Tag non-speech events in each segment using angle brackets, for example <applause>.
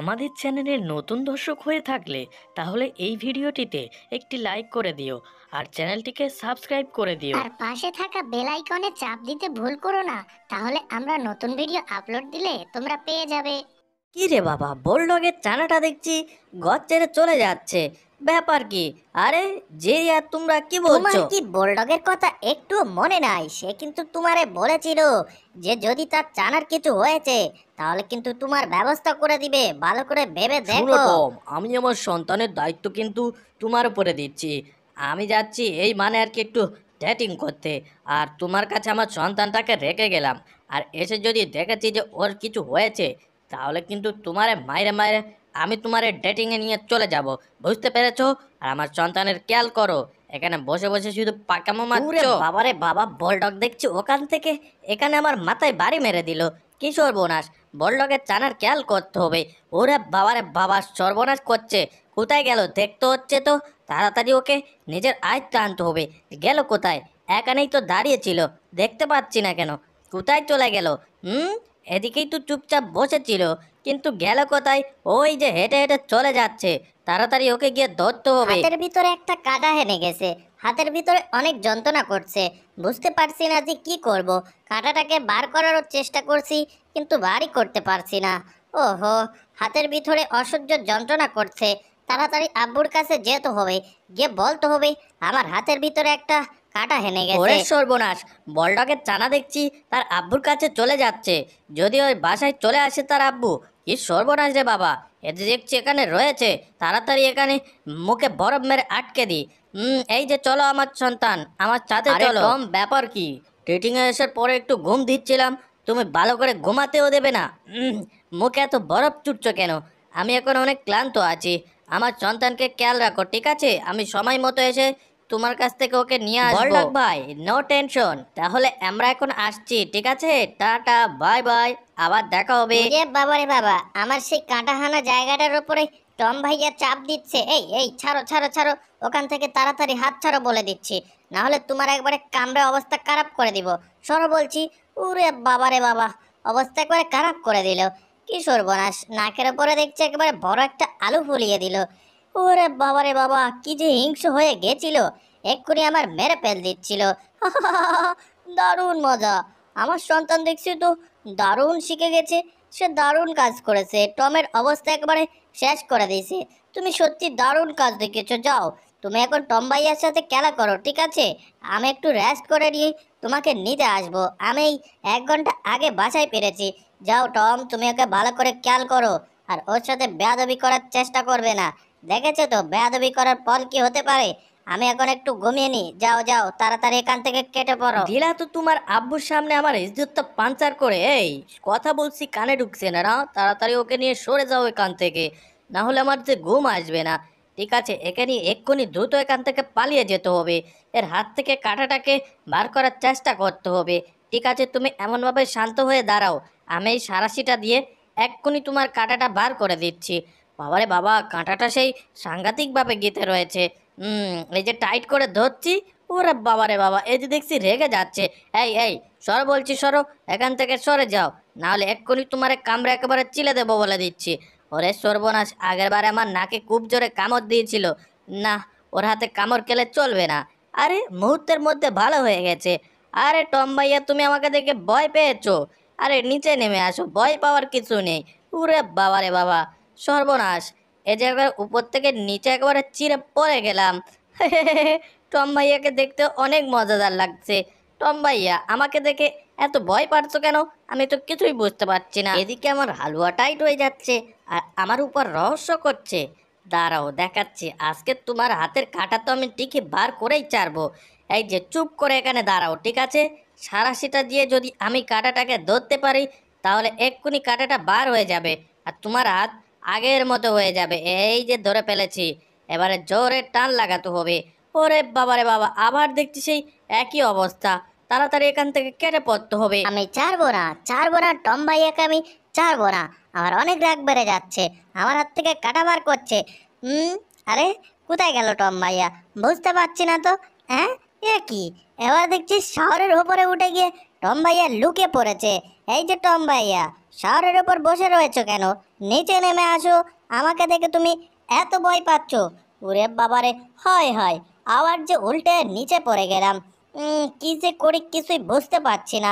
আমাদের চ্যানেলের নতুন দর্শক হয়ে থাকলে তাহলে এই ভিডিওটিতে একটি লাইক করে দিও আর চ্যানেলটিকে সাবস্ক্রাইব করে দিও আর পাশে থাকা বেল আইকনে চাপ দিতে ভুল করো না তাহলে আমরা নতুন ভিডিও আপলোড দিলে তোমরা পেয়ে যাবে কি রে বাবা বোল্ডগের চানাটা দেখছি ঘর ছেড়ে চলে যাচ্ছে ব্যাপার কি আরে যে আর তোমরা কি বলছো তোমার কি বোল্ডগের কথা একটু মনে নাই সে কিন্তু তোমারে বলেছিল যে যদি তার চানার কিছু হয়েছে তাহলে কিন্তু তোমার ব্যবস্থা করে দিবে ভালো করে ভেবে দেখো আমি আমার সন্তানের দায়িত্ব কিন্তু তোমার উপরে দিচ্ছি আমি যাচ্ছি এই মানে আর কি একটু ডেটিং করতে আর তোমার কাছে আমার সন্তানটাকে রেখে গেলাম আর এসে যদি দেখেছি যে ওর কিছু হয়েছে তাহলে কিন্তু তোমারে মায়ের মায়ের আমি তোমারে ডেটিংয়ে নিয়ে চলে যাব বুঝতে পেরেছো আর আমার সন্তানের খেয়াল করো এখানে বসে বসে শুধু পাকামো মারছো বাবারে বাবা বলডক দেখছি ওখান থেকে এখানে আমার মাথায় বাড়ি মেরে দিল কিশোর সর্বনাশ বড়লোকের চানার খেয়াল করতে হবে ওরে বাবারে বাবা সর্বনাশ করছে কোথায় গেল দেখতে হচ্ছে তো তাড়াতাড়ি ওকে নিজের আয়ত্ত আনতে হবে গেল কোথায় এখানেই তো দাঁড়িয়েছিল দেখতে পাচ্ছি না কেন কোথায় চলে গেল হুম এদিকেই তো চুপচাপ বসেছিল কিন্তু গেল কোথায় ওই যে হেঁটে হেঁটে চলে যাচ্ছে তাড়াতাড়ি ওকে গিয়ে ধরতে হবে ভিতরে একটা কাদা হেনে গেছে হাতের ভিতরে অনেক যন্ত্রণা করছে বুঝতে পারছি না যে কি করব। কাঁটাটাকে বার করারও চেষ্টা করছি কিন্তু বারই করতে পারছি না ওহো হাতের ভিতরে অসহ্য যন্ত্রণা করছে তাড়াতাড়ি আব্বুর কাছে যেতে হবে গিয়ে বলতে হবে আমার হাতের ভিতরে একটা কাটা হেনে গেছে সর্বনাশ বলটাকে চানা দেখছি তার আব্বুর কাছে চলে যাচ্ছে যদি ওই বাসায় চলে আসে তার আব্বু কি সর্বনাশ রে বাবা দেখছি এখানে রয়েছে তাড়াতাড়ি এখানে মুখে বরফ মেরে আটকে দিই হুম এই যে চলো আমার সন্তান আমার চাঁদে চলো ব্যাপার কি এ আসার পরে একটু ঘুম দিচ্ছিলাম তুমি ভালো করে ঘুমাতেও দেবে না মুখে এত বরফ চুটছ কেন আমি এখন অনেক ক্লান্ত আছি আমার সন্তানকে খেয়াল রাখো ঠিক আছে আমি সময় মতো এসে তোমার কাছ থেকে ওকে নিয়ে আসবো ভাই নো টেনশন তাহলে আমরা এখন আসছি ঠিক আছে টাটা বাই বাই আবার দেখা হবে বাবারে বাবা বাবা আমার সেই কাঁটাহানা জায়গাটার ওপরে টম ভাইয়া চাপ দিচ্ছে এই এই ছাড়ো ছাড়ো ছাড়ো ওখান থেকে তাড়াতাড়ি হাত ছাড়ো বলে দিচ্ছি নাহলে তোমার একবারে কামড়ে অবস্থা খারাপ করে দিব সরো বলছি উরে বাবারে বাবা অবস্থা একবারে খারাপ করে দিল কি সর্বনাশ নাকের ওপরে দেখছি একবারে বড় একটা আলু ফুলিয়ে দিল ওরে বাবা রে বাবা কি যে হিংস হয়ে গেছিল এক্ষুনি আমার মেরে ফেল দিচ্ছিল <laughs> দারুণ মজা আমার সন্তান দেখছি তো দারুণ শিখে গেছে সে দারুণ কাজ করেছে টমের অবস্থা একবারে শেষ করে দিয়েছে তুমি সত্যি দারুণ কাজ দেখেছো যাও তুমি এখন টম ভাইয়ার সাথে খেলা করো ঠিক আছে আমি একটু রেস্ট করে নিয়ে তোমাকে নিতে আসবো আমি এক ঘন্টা আগে বাসায় পেরেছি যাও টম তুমি ওকে ভালো করে খেয়াল করো আর ওর সাথে বেয়াদবি করার চেষ্টা করবে না দেখেছো তো বেয়াদবি করার ফল কি হতে পারে আমি এখন একটু ঘুমিয়ে নি যাও যাও তাড়াতাড়ি এখান থেকে কেটে পড়ো ঢিলা তো তোমার আব্বুর সামনে আমার ইজ্জতটা পাঞ্চার করে এই কথা বলছি কানে ঢুকছে না না তাড়াতাড়ি ওকে নিয়ে সরে যাও এখান থেকে না হলে আমার যে ঘুম আসবে না ঠিক আছে একে নিয়ে এক্ষুনি দ্রুত এখান থেকে পালিয়ে যেতে হবে এর হাত থেকে কাঁটাটাকে বার করার চেষ্টা করতে হবে ঠিক আছে তুমি এমনভাবে শান্ত হয়ে দাঁড়াও আমি এই সারাশিটা দিয়ে এক্ষুনি তোমার কাঁটাটা বার করে দিচ্ছি বাবারে বাবা কাঁটাটা সেই সাংঘাতিকভাবে গেঁথে রয়েছে এই যে টাইট করে ধরছি ওরে বাবা রে বাবা এই যে দেখছি রেগে যাচ্ছে এই এই সর বলছি সরো এখান থেকে সরে যাও নাহলে এক্ষুনি তোমার কামড়ে একেবারে চিলে দেবো বলে দিচ্ছি ওরে সর্বনাশ আগের বারে আমার নাকে খুব জোরে কামড় দিয়েছিল না ওর হাতে কামড় কেলে চলবে না আরে মুহূর্তের মধ্যে ভালো হয়ে গেছে আরে টম ভাইয়া তুমি আমাকে দেখে ভয় পেয়েছো আরে নিচে নেমে আসো ভয় পাওয়ার কিছু নেই উরে বাবা রে বাবা সর্বনাশ এ যে একবার উপর থেকে নিচে একবারে চিরে পড়ে গেলাম <laughs> টম ভাইয়াকে দেখতে অনেক মজাদার লাগছে টম ভাইয়া আমাকে দেখে এত ভয় পাচ্ছো কেন আমি তো কিছুই বুঝতে পারছি না এদিকে আমার হালুয়া টাইট হয়ে যাচ্ছে আর আমার উপর রহস্য করছে দাঁড়াও দেখাচ্ছি আজকে তোমার হাতের কাটা তো আমি টিকে বার করেই চারবো এই যে চুপ করে এখানে দাঁড়াও ঠিক আছে সারাশিটা দিয়ে যদি আমি কাটাটাকে ধরতে পারি তাহলে এক্ষুনি কাটাটা বার হয়ে যাবে আর তোমার হাত আগের মতো হয়ে যাবে এই যে ধরে ফেলেছি এবারে জোরে টান লাগাতে হবে ওরে বাবারে বাবা আবার দেখছি সেই একই অবস্থা তাড়াতাড়ি এখান থেকে কেটে পড়তে হবে আমি চারবো না চারবো না টম ভাই এক আমি চারবো না আমার অনেক রাগ বেড়ে যাচ্ছে আমার হাত থেকে কাটা বার করছে হুম আরে কোথায় গেল টম ভাইয়া বুঝতে পারছি না তো হ্যাঁ একই এবার দেখছি শহরের ওপরে উঠে গিয়ে টম ভাইয়া লুকে পড়েছে এই যে টম ভাইয়া শহরের ওপর বসে রয়েছো কেন নিচে নেমে আসো আমাকে দেখে তুমি এত ভয় পাচ্ছ ওরে বাবারে হয় হয় আবার যে উল্টে নিচে পড়ে গেলাম কী যে করি কিছুই বুঝতে পারছি না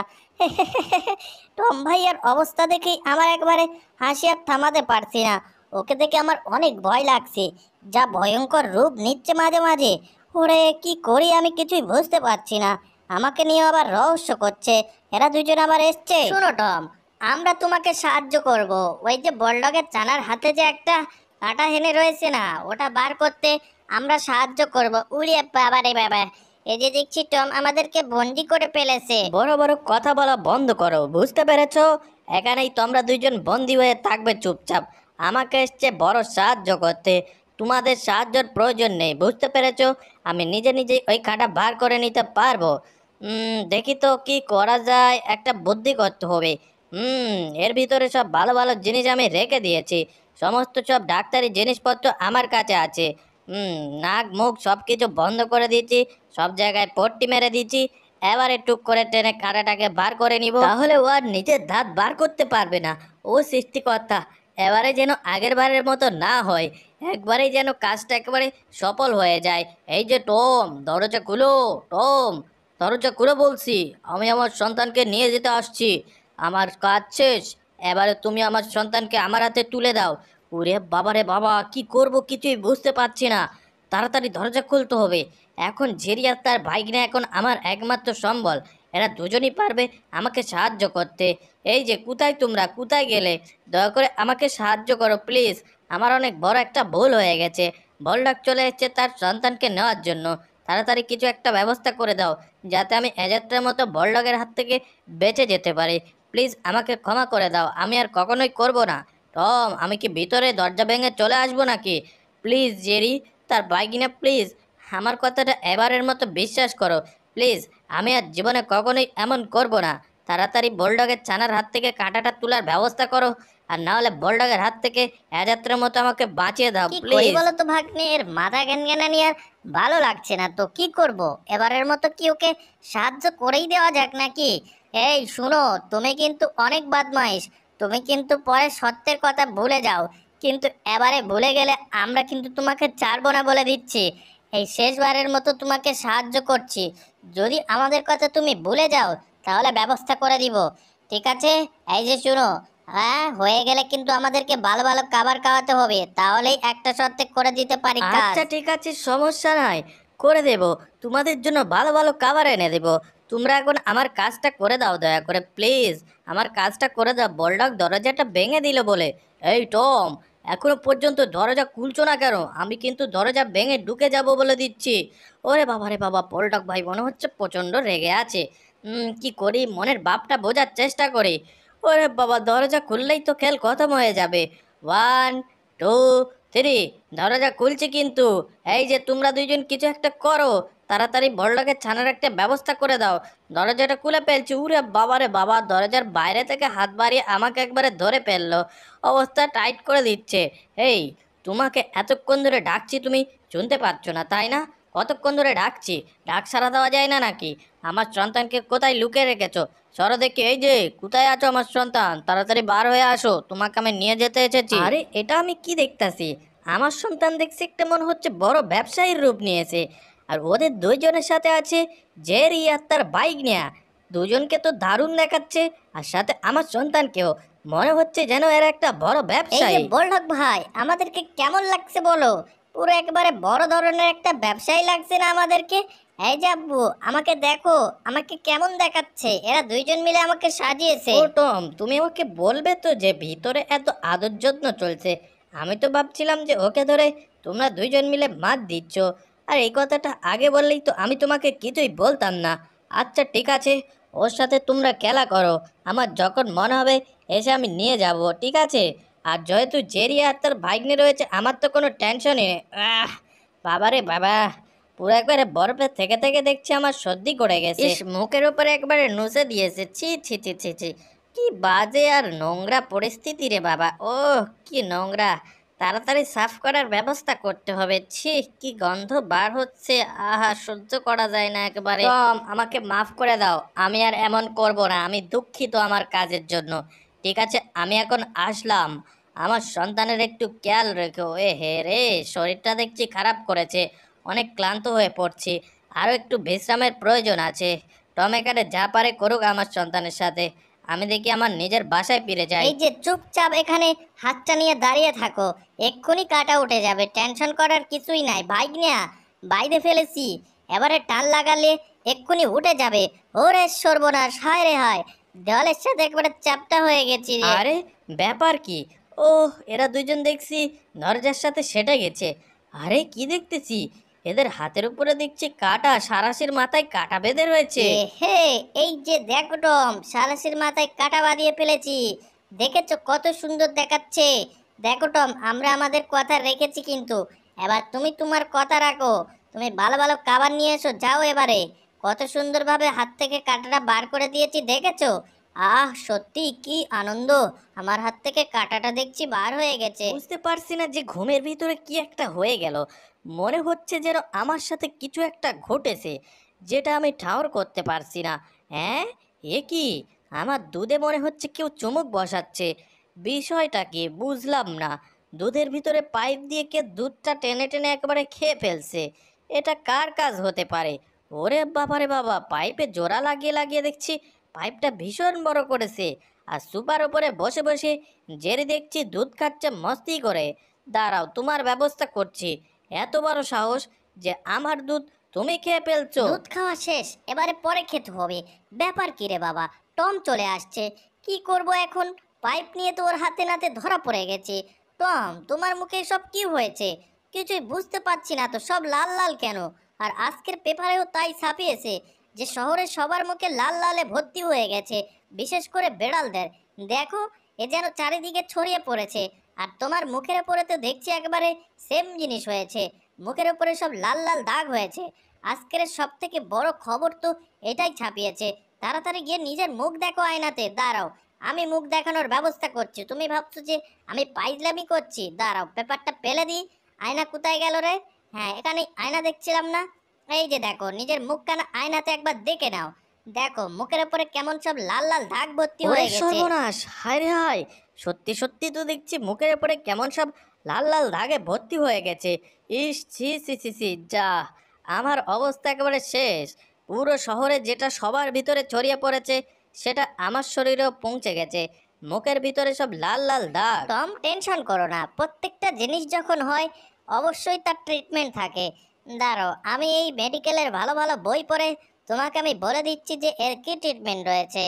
<laughs> টম ভাইয়ার অবস্থা দেখে আমার একবারে হাসি আর থামাতে পারছি না ওকে দেখে আমার অনেক ভয় লাগছে যা ভয়ঙ্কর রূপ নিচ্ছে মাঝে মাঝে ওরে কি করি আমি কিছুই বুঝতে পারছি না আমাকে নিয়ে আবার রহস্য করছে এরা দুজন আবার এসছে শুনো টম আমরা তোমাকে সাহায্য করব ওই যে বলডগের চানার হাতে যে একটা কাটা হেনে রয়েছে না ওটা বার করতে আমরা সাহায্য করব উড়িয়ে বাবা রে বাবা এই যে দেখছি টম আমাদেরকে বন্দি করে ফেলেছে বড় বড় কথা বলা বন্ধ করো বুঝতে পেরেছ এখানেই তোমরা দুইজন বন্দি হয়ে থাকবে চুপচাপ আমাকে এসছে বড় সাহায্য করতে তোমাদের সাহায্যর প্রয়োজন নেই বুঝতে পেরেছ আমি নিজে নিজে ওই খাটা বার করে নিতে পারবো দেখি তো কি করা যায় একটা বুদ্ধি করতে হবে হুম এর ভিতরে সব ভালো ভালো জিনিস আমি রেখে দিয়েছি সমস্ত সব ডাক্তারি জিনিসপত্র আমার কাছে আছে হুম নাক মুখ সব কিছু বন্ধ করে দিয়েছি সব জায়গায় পট্টি মেরে দিয়েছি এবারে টুক করে টেনে কাঁটাটাকে বার করে নিব তাহলে ও আর নিজের দাঁত বার করতে পারবে না ও সৃষ্টিকর্তা এবারে যেন আগের বারের মতো না হয় একবারেই যেন কাজটা একেবারে সফল হয়ে যায় এই যে টম দরজা খুলো টম দরজা করে বলছি আমি আমার সন্তানকে নিয়ে যেতে আসছি আমার কাজ শেষ এবারে তুমি আমার সন্তানকে আমার হাতে তুলে দাও ওরে বাবারে বাবা কি করব কিছুই বুঝতে পারছি না তাড়াতাড়ি দরজা খুলতে হবে এখন ঝেরিয়া তার ভাইগিনা এখন আমার একমাত্র সম্বল এরা দুজনই পারবে আমাকে সাহায্য করতে এই যে কোথায় তোমরা কোথায় গেলে দয়া করে আমাকে সাহায্য করো প্লিজ আমার অনেক বড় একটা ভুল হয়ে গেছে বলডাক চলে এসছে তার সন্তানকে নেওয়ার জন্য তাড়াতাড়ি কিছু একটা ব্যবস্থা করে দাও যাতে আমি এজাত্রার মতো বড়লগের হাত থেকে বেঁচে যেতে পারি প্লিজ আমাকে ক্ষমা করে দাও আমি আর কখনোই করব না টম আমি কি ভিতরে দরজা ভেঙে চলে আসবো নাকি প্লিজ জেরি তার না প্লিজ আমার কথাটা এবারের মতো বিশ্বাস করো প্লিজ আমি আর জীবনে কখনোই এমন করব না তাড়াতাড়ি বোল্ডগের ছানার হাত থেকে কাঁটাটা তোলার ব্যবস্থা করো আর না হলে বলডগের হাত থেকে অ্যাজাত্রের মতো আমাকে বাঁচিয়ে দাও প্লিজ বলো তো ভাগ্নে এর মাথা ঘ্যানঘ্যানা নিয়ে আর ভালো লাগছে না তো কি করব এবারের মতো কি ওকে সাহায্য করেই দেওয়া যাক নাকি এই শুনো তুমি কিন্তু অনেক বদমাইশ তুমি কিন্তু পরে সত্যের কথা ভুলে যাও কিন্তু এবারে ভুলে গেলে আমরা কিন্তু তোমাকে ছাড়বো না বলে দিচ্ছি এই শেষবারের মতো তোমাকে সাহায্য করছি যদি আমাদের কথা তুমি ভুলে যাও তাহলে ব্যবস্থা করে দিব ঠিক আছে এই যে শুনো হ্যাঁ হয়ে গেলে কিন্তু আমাদেরকে ভালো ভালো খাবার খাওয়াতে হবে তাহলেই একটা শর্তে করে দিতে পারি আচ্ছা ঠিক আছে সমস্যা নাই করে দেব তোমাদের জন্য ভালো ভালো খাবার এনে দেব তোমরা এখন আমার কাজটা করে দাও দয়া করে প্লিজ আমার কাজটা করে দাও বলডগ দরজাটা ভেঙে দিল বলে এই টম এখনো পর্যন্ত দরজা খুলছো না কেন আমি কিন্তু দরজা ভেঙে ঢুকে যাব বলে দিচ্ছি ওরে বাবা রে বাবা পল্টক ভাই মনে হচ্ছে প্রচণ্ড রেগে আছে কি করি মনের বাপটা বোঝার চেষ্টা করি ওরে বাবা দরজা খুললেই তো খেল খতম হয়ে যাবে ওয়ান টু থ্রি দরজা খুলছে কিন্তু এই যে তোমরা দুইজন কিছু একটা করো তাড়াতাড়ি বড়লাকে ছানার একটা ব্যবস্থা করে দাও দরজাটা খুলে ফেলছি উরে বাবারে বাবা দরজার বাইরে থেকে হাত বাড়িয়ে আমাকে একবারে ধরে ফেললো অবস্থা টাইট করে দিচ্ছে এই তোমাকে এতক্ষণ ধরে ডাকছি তুমি শুনতে পারছো না তাই না কতক্ষণ ধরে ডাকছি ডাক সারা দেওয়া যায় না নাকি আমার সন্তানকে কোথায় লুকিয়ে রেখেছো সর দেখি এই যে কোথায় আছো আমার সন্তান তাড়াতাড়ি বার হয়ে আসো তোমাকে আমি নিয়ে যেতে এসেছি আরে এটা আমি কি দেখতাছি আমার সন্তান দেখছি একটা মনে হচ্ছে বড় ব্যবসায়ীর রূপ নিয়েছে আর ওদের দুইজনের সাথে আছে জের আর তার বাইক নেয়া দুজনকে তো দারুণ দেখাচ্ছে আর সাথে আমার সন্তানকেও মনে হচ্ছে যেন এরা একটা বড় ব্যবসায়ী বল ভাই আমাদেরকে কেমন লাগছে বলো পুরো একবারে বড় ধরনের একটা ব্যবসাই লাগছে না আমাদেরকে এই জাব্বু আমাকে দেখো আমাকে কেমন দেখাচ্ছে এরা দুইজন মিলে আমাকে সাজিয়েছে ও টম তুমি আমাকে বলবে তো যে ভিতরে এত আদর যত্ন চলছে আমি তো ভাবছিলাম যে ওকে ধরে তোমরা দুইজন মিলে মাত দিচ্ছ আর এই কথাটা আগে বললেই তো আমি তোমাকে কিছুই বলতাম না আচ্ছা ঠিক আছে ওর সাথে তোমরা খেলা করো আমার যখন মনে হবে এসে আমি নিয়ে যাব ঠিক আছে আর যেহেতু জেরি আর তার ভাগ্নে রয়েছে আমার তো কোনো টেনশনই নেই আহ বাবারে বাবা পুরো একবারে বরফে থেকে থেকে দেখছি আমার সর্দি করে গেছে মুখের উপরে একবারে নুসে দিয়েছে ছি ছি ছি ছি ছি কি বাজে আর নোংরা পরিস্থিতি রে বাবা ও কি নোংরা তাড়াতাড়ি সাফ করার ব্যবস্থা করতে হবে ছি কি গন্ধ বার হচ্ছে আহা সহ্য করা যায় না একবারে আমাকে মাফ করে দাও আমি আর এমন করব না আমি দুঃখিত আমার কাজের জন্য ঠিক আছে আমি এখন আসলাম আমার সন্তানের একটু খেয়াল রেখো এ হে রে শরীরটা দেখছি খারাপ করেছে অনেক ক্লান্ত হয়ে পড়ছি আরও একটু বিশ্রামের প্রয়োজন আছে টম এখানে যা পারে করুক আমার সন্তানের সাথে আমি দেখি আমার নিজের বাসায় ফিরে যাই এই যে চুপচাপ এখানে হাতটা নিয়ে দাঁড়িয়ে থাকো এক্ষুনি কাটা উঠে যাবে টেনশন করার কিছুই নাই বাইক নেয়া বাইরে ফেলেছি এবারে টান লাগালে এক্ষুনি উঠে যাবে ওরে সর্বনাশ হায় রে হায় দেওয়ালের সাথে একবারে চাপটা হয়ে গেছি আরে ব্যাপার কি ও এরা দুজন দেখছি দরজার সাথে সেটে গেছে আরে কি দেখতেছি এদের হাতের উপরে দেখছি কাটা সারাসির মাথায় কাটা বেঁধে রয়েছে হে এই যে দেখো টম সারাসির মাথায় কাটা বাঁধিয়ে ফেলেছি দেখেছো কত সুন্দর দেখাচ্ছে দেখো টম আমরা আমাদের কথা রেখেছি কিন্তু এবার তুমি তোমার কথা রাখো তুমি ভালো ভালো খাবার নিয়ে এসো যাও এবারে কত সুন্দরভাবে হাত থেকে কাঁটাটা বার করে দিয়েছি দেখেছো আহ সত্যি কি আনন্দ আমার হাত থেকে কাঁটাটা দেখছি বার হয়ে গেছে বুঝতে পারছি না যে ঘুমের ভিতরে কি একটা হয়ে গেল মনে হচ্ছে যেন আমার সাথে কিছু একটা ঘটেছে যেটা আমি ঠাওর করতে পারছি না হ্যাঁ এ কি আমার দুধে মনে হচ্ছে কেউ চুমুক বসাচ্ছে বিষয়টা কি বুঝলাম না দুধের ভিতরে পাইপ দিয়ে কে দুধটা টেনে টেনে একবারে খেয়ে ফেলছে এটা কার কাজ হতে পারে ওরে বাবারে বাবা পাইপে জোড়া লাগিয়ে লাগিয়ে দেখছি পাইপটা ভীষণ বড় করেছে আর সুপার ওপরে বসে বসে জেরে দেখছি দুধ খাচ্ছে মস্তি করে দাঁড়াও তোমার ব্যবস্থা করছি এত বড় সাহস যে আমার দুধ তুমি খেয়ে ফেলছো দুধ খাওয়া শেষ এবারে পরে খেতে হবে ব্যাপার কি রে বাবা টম চলে আসছে কি করব এখন পাইপ নিয়ে তো ওর হাতে নাতে ধরা পড়ে গেছে টম তোমার মুখে সব কি হয়েছে কিছুই বুঝতে পারছি না তো সব লাল লাল কেন আর আজকের পেপারেও তাই ছাপিয়েছে যে শহরে সবার মুখে লাল লালে ভর্তি হয়ে গেছে বিশেষ করে বেড়ালদের দেখো এ যেন চারিদিকে ছড়িয়ে পড়েছে আর তোমার মুখের ওপরে তো দেখছি একবারে সেম জিনিস হয়েছে মুখের ওপরে সব লাল লাল দাগ হয়েছে আজকের সব থেকে বড় খবর তো এটাই ছাপিয়েছে তাড়াতাড়ি গিয়ে নিজের মুখ দেখো আয়নাতে দাঁড়াও আমি মুখ দেখানোর ব্যবস্থা করছি তুমি ভাবছো যে আমি পাইজলামি করছি দাঁড়াও পেপারটা পেলে দিই আয়না কোথায় গেল রে হ্যাঁ এখানে আয়না দেখছিলাম না এই যে দেখো নিজের মুখ কেন আয়নাতে একবার দেখে নাও দেখো মুখের উপরে কেমন সব লাল লাল দাগ ভর্তি হয়ে গেছে সর্বনাশ হায় রে হায় সত্যি সত্যি তো দেখছি মুখের উপরে কেমন সব লাল লাল দাগে ভর্তি হয়ে গেছে ইস ছি ছি ছি ছি যা আমার অবস্থা একেবারে শেষ পুরো শহরে যেটা সবার ভিতরে ছড়িয়ে পড়েছে সেটা আমার শরীরেও পৌঁছে গেছে মুখের ভিতরে সব লাল লাল দাগ টম টেনশন করো না প্রত্যেকটা জিনিস যখন হয় অবশ্যই তার ট্রিটমেন্ট থাকে দাঁড়ো আমি এই মেডিকেলের ভালো ভালো বই পড়ে তোমাকে আমি বলে দিচ্ছি যে এর কী ট্রিটমেন্ট রয়েছে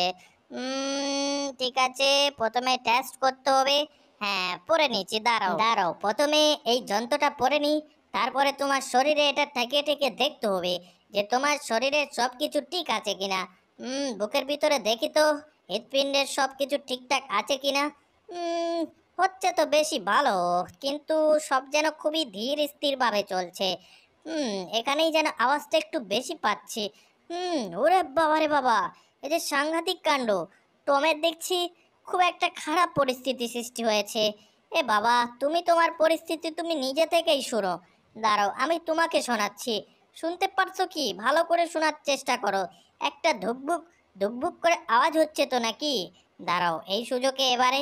ঠিক আছে প্রথমে টেস্ট করতে হবে হ্যাঁ পরে নিচ্ছি দাঁড়াও দাঁড়াও প্রথমে এই যন্ত্রটা পরে নিই তারপরে তোমার শরীরে এটা থেকে ঠেকে দেখতে হবে যে তোমার শরীরে সব কিছু ঠিক আছে কিনা বুকের ভিতরে দেখি তো হৃদপিণ্ডের সব কিছু ঠিকঠাক আছে কিনা হচ্ছে তো বেশি ভালো কিন্তু সব যেন খুবই ধীর স্থিরভাবে চলছে হুম এখানেই যেন আওয়াজটা একটু বেশি পাচ্ছি হুম ওরে বাবা রে বাবা এই যে সাংঘাতিক কাণ্ড টমের দেখছি খুব একটা খারাপ পরিস্থিতি সৃষ্টি হয়েছে এ বাবা তুমি তোমার পরিস্থিতি তুমি নিজে থেকেই শোনো দাঁড়াও আমি তোমাকে শোনাচ্ছি শুনতে পারছো কি ভালো করে শোনার চেষ্টা করো একটা ধুকবুক ধুকবুক করে আওয়াজ হচ্ছে তো নাকি দাঁড়াও এই সুযোগে এবারে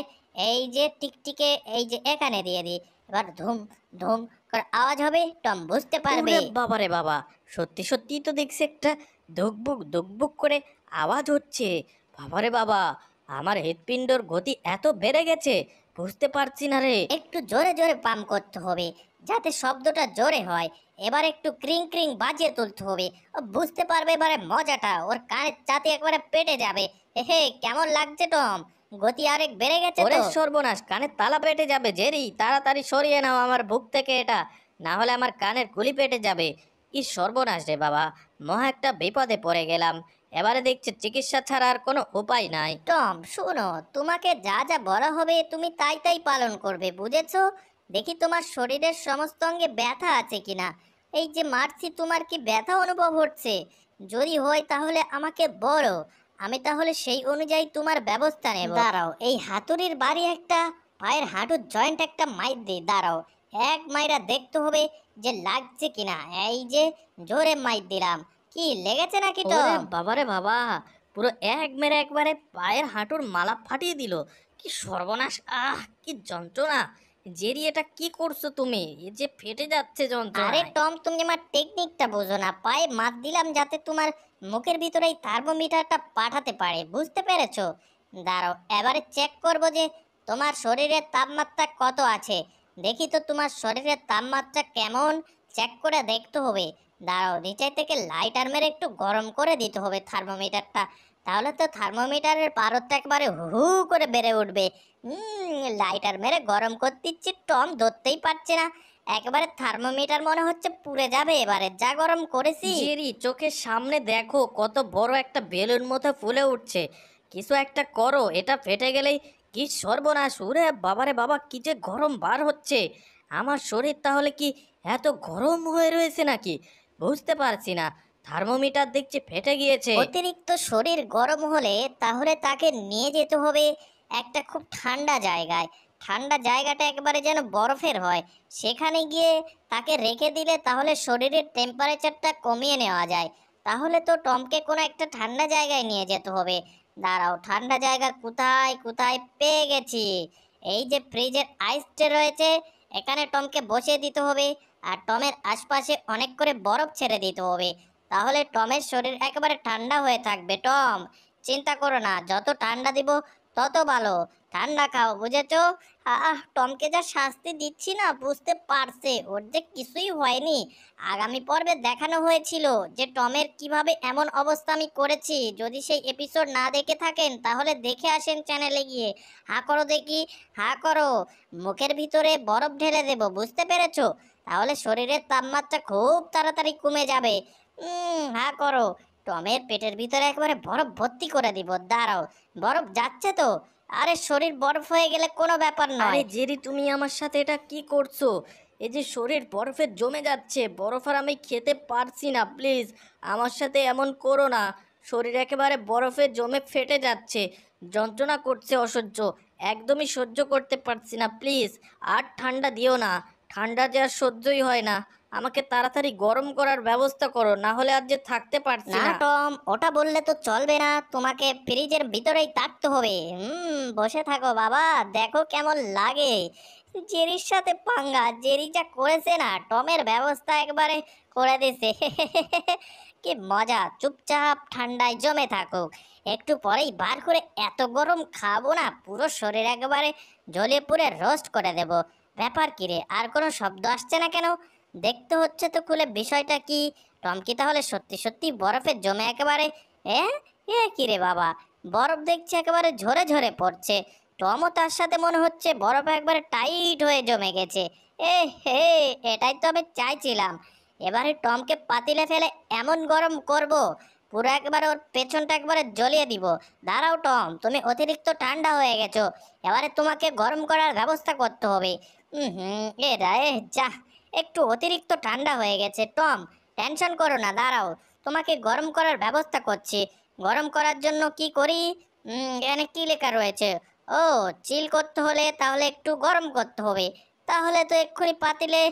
এই যে টিকটিকে এই যে এখানে দিয়ে দি এবার ধুম ধুম কর আওয়াজ হবে টম বুঝতে পারবে বাবা রে বাবা সত্যি সত্যি তো দেখছি একটা ধুকবুক ধুকবুক করে আওয়াজ হচ্ছে বাবা রে বাবা আমার হৃৎপিণ্ডর গতি এত বেড়ে গেছে বুঝতে পারছি না রে একটু জোরে জোরে পাম করতে হবে যাতে শব্দটা জোরে হয় এবার একটু ক্রিং ক্রিং বাজিয়ে তুলতে হবে ও বুঝতে পারবে এবারে মজাটা ওর কানের চাতে একবারে পেটে যাবে হে কেমন লাগছে টম গতি আরেক বেড়ে গেছে ওরে সর্বনাশ কানে তালা পেটে যাবে জেরি তাড়াতাড়ি সরিয়ে নাও আমার বুক থেকে এটা না হলে আমার কানের গুলি পেটে যাবে কি সর্বনাশ রে বাবা মহা একটা বিপদে পড়ে গেলাম এবারে দেখছি চিকিৎসা ছাড়া আর কোনো উপায় নাই টম শোনো তোমাকে যা যা বলা হবে তুমি তাই তাই পালন করবে বুঝেছো দেখি তোমার শরীরের সমস্ত অঙ্গে ব্যথা আছে কিনা এই যে মারছি তোমার কি ব্যথা অনুভব হচ্ছে যদি হয় তাহলে আমাকে বলো আমি তাহলে সেই অনুযায়ী তোমার ব্যবস্থা নেব দাঁড়াও এই হাতুড়ির বাড়ি একটা পায়ের হাঁটুর জয়েন্ট একটা মাইর দে দাঁড়াও এক মাইরা দেখতে হবে যে লাগছে কিনা এই যে জোরে মাইর দিলাম কি লেগেছে নাকি তো বাবারে বাবা পুরো এক মেরে একবারে পায়ের হাঁটুর মালা ফাটিয়ে দিল কি সর্বনাশ আহ কি যন্ত্রণা জেরি এটা কি করছো তুমি যে ফেটে যাচ্ছে যন্ত্রণা আরে টম তুমি আমার টেকনিকটা বোঝো না পায়ে মাত দিলাম যাতে তোমার মুখের ভিতরে এই থার্মোমিটারটা পাঠাতে পারে বুঝতে পেরেছো দাঁড়াও এবারে চেক করব যে তোমার শরীরের তাপমাত্রা কত আছে দেখি তো তোমার শরীরের তাপমাত্রা কেমন চেক করে দেখতে হবে দাঁড়াও নিচে থেকে লাইটার মেরে একটু গরম করে দিতে হবে থার্মোমিটারটা তাহলে তো থার্মোমিটারের পারত একবারে হু করে বেড়ে উঠবে লাইটার মেরে গরম করতে দিচ্ছি টম ধরতেই পারছে না একবারে থার্মোমিটার মনে হচ্ছে পুড়ে যাবে এবারে যা গরম করেছি জেরি চোখের সামনে দেখো কত বড় একটা বেলুন মতো ফুলে উঠছে কিছু একটা করো এটা ফেটে গেলেই কি সর্বনাশ উরে বাবারে বাবা কি যে গরম বার হচ্ছে আমার শরীর তাহলে কি এত গরম হয়ে রয়েছে নাকি বুঝতে পারছি না থার্মোমিটার দেখছি ফেটে গিয়েছে অতিরিক্ত শরীর গরম হলে তাহলে তাকে নিয়ে যেতে হবে একটা খুব ঠান্ডা জায়গায় ঠান্ডা জায়গাটা একবারে যেন বরফের হয় সেখানে গিয়ে তাকে রেখে দিলে তাহলে শরীরের টেম্পারেচারটা কমিয়ে নেওয়া যায় তাহলে তো টমকে কোনো একটা ঠান্ডা জায়গায় নিয়ে যেতে হবে দাঁড়াও ঠান্ডা জায়গা কোথায় কোথায় পেয়ে গেছি এই যে ফ্রিজের আইসটে রয়েছে এখানে টমকে বসিয়ে দিতে হবে আর টমের আশপাশে অনেক করে বরফ ছেড়ে দিতে হবে তাহলে টমের শরীর একেবারে ঠান্ডা হয়ে থাকবে টম চিন্তা করো না যত ঠান্ডা দিব তত ভালো ঠান্ডা খাও বুঝেছ আহ টমকে যা শাস্তি দিচ্ছি না বুঝতে পারছে ওর যে কিছুই হয়নি আগামী পর্বে দেখানো হয়েছিল যে টমের কিভাবে এমন অবস্থা আমি করেছি যদি সেই এপিসোড না দেখে থাকেন তাহলে দেখে আসেন চ্যানেলে গিয়ে হা করো দেখি হা করো মুখের ভিতরে বরফ ঢেলে দেব বুঝতে পেরেছ তাহলে শরীরের তাপমাত্রা খুব তাড়াতাড়ি কমে যাবে হ্যাঁ করো টমের পেটের ভিতরে একবারে বরফ ভর্তি করে দিব দাঁড়াও বরফ যাচ্ছে তো আরে শরীর বরফ হয়ে গেলে কোনো ব্যাপার নয় আরে জেরি তুমি আমার সাথে এটা কি করছো এই যে শরীর বরফে জমে যাচ্ছে বরফ আর আমি খেতে পারছি না প্লিজ আমার সাথে এমন করো না শরীর একেবারে বরফে জমে ফেটে যাচ্ছে যন্ত্রণা করছে অসহ্য একদমই সহ্য করতে পারছি না প্লিজ আর ঠান্ডা দিও না ঠান্ডা যে আর সহ্যই হয় না আমাকে তাড়াতাড়ি গরম করার ব্যবস্থা করো না হলে আজ যে থাকতে পারছি না টম ওটা বললে তো চলবে না তোমাকে ফ্রিজের ভিতরেই থাকতে হবে হুম বসে থাকো বাবা দেখো কেমন লাগে জেরির সাথে পাঙ্গা জেরি যা করেছে না টমের ব্যবস্থা একবারে করে দিছে <laughs> কি মজা চুপচাপ ঠান্ডায় জমে থাকুক একটু পরেই বার করে এত গরম খাবো না পুরো শরীর একবারে জলে পুরে রোস্ট করে দেব ব্যাপার কিরে আর কোনো শব্দ আসছে না কেন দেখতে হচ্ছে তো খুলে বিষয়টা কি টমকি তাহলে সত্যি সত্যি বরফে জমে একেবারে এ এ কি রে বাবা বরফ দেখছি একেবারে ঝরে ঝরে পড়ছে টমও তার সাথে মনে হচ্ছে বরফ একবারে টাইট হয়ে জমে গেছে এ হে এটাই তো আমি চাইছিলাম এবারে টমকে পাতিলে ফেলে এমন গরম করব। পুরো একবারে ওর পেছনটা একবারে জ্বলিয়ে দিব দাঁড়াও টম তুমি অতিরিক্ত ঠান্ডা হয়ে গেছো এবারে তোমাকে গরম করার ব্যবস্থা করতে হবে হুম এ রায় যা একটু অতিরিক্ত ঠান্ডা হয়ে গেছে টম টেনশন করো না দাঁড়াও তোমাকে গরম করার ব্যবস্থা করছি গরম করার জন্য কি করি এখানে কি লেখা রয়েছে ও চিল করতে হলে তাহলে একটু গরম করতে হবে তাহলে তো এক্ষুনি পাতিলে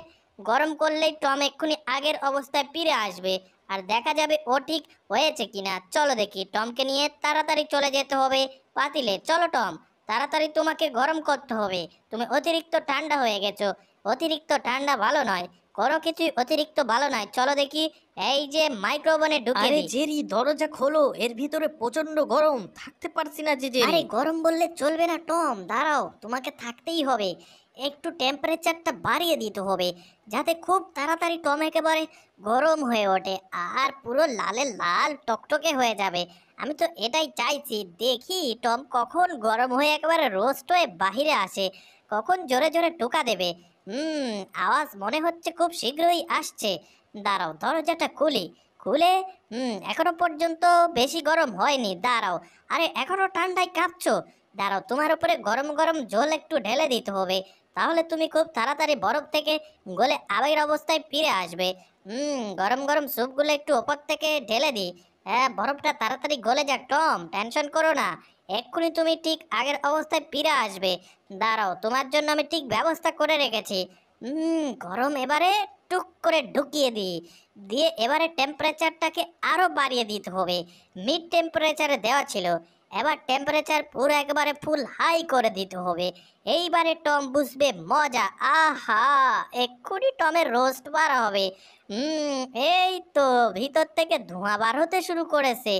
গরম করলেই টম এক্ষুনি আগের অবস্থায় ফিরে আসবে আর দেখা যাবে ও ঠিক হয়েছে কিনা চলো দেখি টমকে নিয়ে তাড়াতাড়ি চলে যেতে হবে পাতিলে চলো টম তাড়াতাড়ি তোমাকে গরম করতে হবে তুমি অতিরিক্ত ঠান্ডা হয়ে গেছো অতিরিক্ত ঠান্ডা ভালো নয় কোনো কিছুই অতিরিক্ত ভালো নয় চলো দেখি এই যে মাইক্রোবনে ঢুকে আরে জেরি দরজা খোলো এর ভিতরে প্রচন্ড গরম থাকতে পারছি না যে আরে গরম বললে চলবে না টম দাঁড়াও তোমাকে থাকতেই হবে একটু টেম্পারেচারটা বাড়িয়ে দিতে হবে যাতে খুব তাড়াতাড়ি টম একেবারে গরম হয়ে ওঠে আর পুরো লালে লাল টকটকে হয়ে যাবে আমি তো এটাই চাইছি দেখি টম কখন গরম হয়ে একেবারে রোস্ট হয়ে বাহিরে আসে কখন জোরে জোরে টোকা দেবে হুম আওয়াজ মনে হচ্ছে খুব শীঘ্রই আসছে দাঁড়াও দরজাটা খুলি খুলে হুম এখনো পর্যন্ত বেশি গরম হয়নি দাঁড়াও আরে এখনো ঠান্ডায় কাঁপছো দাঁড়াও তোমার উপরে গরম গরম জল একটু ঢেলে দিতে হবে তাহলে তুমি খুব তাড়াতাড়ি বরফ থেকে গলে আবাইয়ের অবস্থায় ফিরে আসবে হুম গরম গরম স্যুপগুলো একটু ওপর থেকে ঢেলে দিই হ্যাঁ বরফটা তাড়াতাড়ি গলে যাক টম টেনশন করো না এক্ষুনি তুমি ঠিক আগের অবস্থায় ফিরে আসবে দাঁড়াও তোমার জন্য আমি ঠিক ব্যবস্থা করে রেখেছি হুম গরম এবারে টুক করে ঢুকিয়ে দিই দিয়ে এবারে টেম্পারেচারটাকে আরও বাড়িয়ে দিতে হবে মিড টেম্পারেচারে দেওয়া ছিল এবার টেম্পারেচার পুরো একবারে ফুল হাই করে দিতে হবে এইবারে টম বুঝবে মজা আহা এক্ষুনি টমের রোস্ট বার হবে হুম এই তো ভিতর থেকে ধোঁয়া বার হতে শুরু করেছে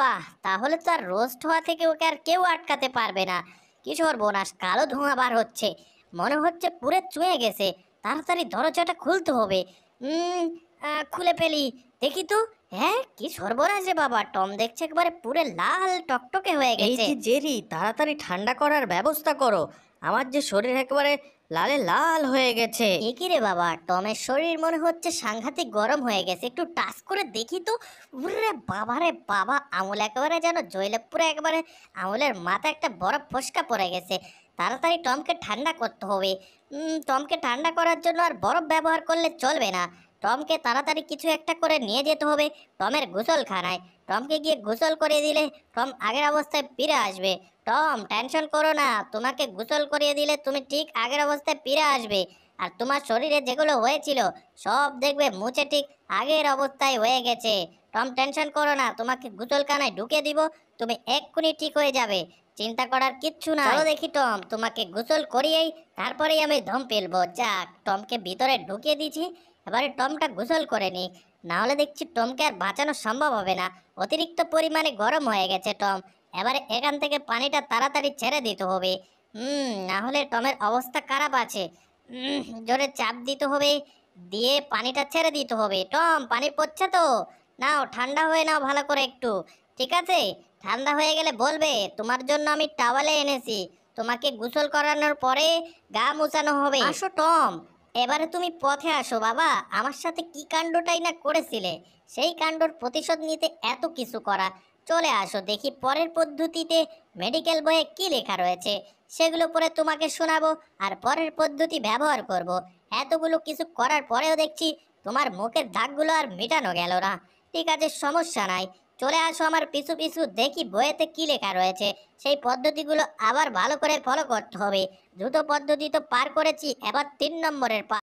বাহ তাহলে তো আর রোস্ট হওয়া থেকে ওকে আর কেউ আটকাতে পারবে না কিশোর বোনাস কালো ধোঁয়া বার হচ্ছে মনে হচ্ছে পুরে চুয়ে গেছে তাড়াতাড়ি দরজাটা খুলতে হবে খুলে ফেলি দেখি তো হ্যাঁ কি সর্বনাশ রে বাবা টম দেখছে একবারে পুরে লাল টকটকে হয়ে গেছে এই যে জেরি তাড়াতাড়ি ঠান্ডা করার ব্যবস্থা করো আমার যে শরীর একেবারে লালে লাল হয়ে গেছে এ রে বাবা টমের শরীর মনে হচ্ছে সাংঘাতিক গরম হয়ে গেছে একটু টাচ করে দেখি তো উরে বাবা রে বাবা আমুল একেবারে যেন জৈলপুরে একবারে আমুলের মাথা একটা বড় ফসকা পড়ে গেছে তাড়াতাড়ি টমকে ঠান্ডা করতে হবে টমকে ঠান্ডা করার জন্য আর বরফ ব্যবহার করলে চলবে না টমকে তাড়াতাড়ি কিছু একটা করে নিয়ে যেতে হবে টমের গোসলখানায় টমকে গিয়ে গোসল করে দিলে টম আগের অবস্থায় ফিরে আসবে টম টেনশন করো না তোমাকে গোসল করিয়ে দিলে তুমি ঠিক আগের অবস্থায় ফিরে আসবে আর তোমার শরীরে যেগুলো হয়েছিল সব দেখবে মুছে ঠিক আগের অবস্থায় হয়ে গেছে টম টেনশন করো না তোমাকে গোসলখানায় ঢুকে দিব তুমি এক্ষুনি ঠিক হয়ে যাবে চিন্তা করার কিচ্ছু না চলো দেখি টম তোমাকে গোসল করিয়েই তারপরেই আমি ধম ফেলবো যাক টমকে ভিতরে ঢুকিয়ে দিছি এবারে টমটা গোসল করে নি নাহলে দেখছি টমকে আর বাঁচানো সম্ভব হবে না অতিরিক্ত পরিমাণে গরম হয়ে গেছে টম এবারে এখান থেকে পানিটা তাড়াতাড়ি ছেড়ে দিতে হবে হুম নাহলে টমের অবস্থা খারাপ আছে জোরে চাপ দিতে হবে দিয়ে পানিটা ছেড়ে দিতে হবে টম পানি পড়ছে তো নাও ঠান্ডা হয়ে নাও ভালো করে একটু ঠিক আছে ঠান্ডা হয়ে গেলে বলবে তোমার জন্য আমি টাওয়ালে এনেছি তোমাকে গোসল করানোর পরে গা মোছানো হবে আসো টম এবারে তুমি পথে আসো বাবা আমার সাথে কি কাণ্ডটাই না করেছিলে সেই কাণ্ডর প্রতিশোধ নিতে এত কিছু করা চলে আসো দেখি পরের পদ্ধতিতে মেডিকেল বইয়ে কি লেখা রয়েছে সেগুলো পরে তোমাকে শোনাবো আর পরের পদ্ধতি ব্যবহার করব। এতগুলো কিছু করার পরেও দেখছি তোমার মুখের দাগগুলো আর মেটানো গেল না ঠিক আছে সমস্যা নাই চলে আসো আমার পিছু পিছু দেখি বইয়েতে কী লেখা রয়েছে সেই পদ্ধতিগুলো আবার ভালো করে ফলো করতে হবে দ্রুত পদ্ধতি তো পার করেছি এবার তিন নম্বরের পা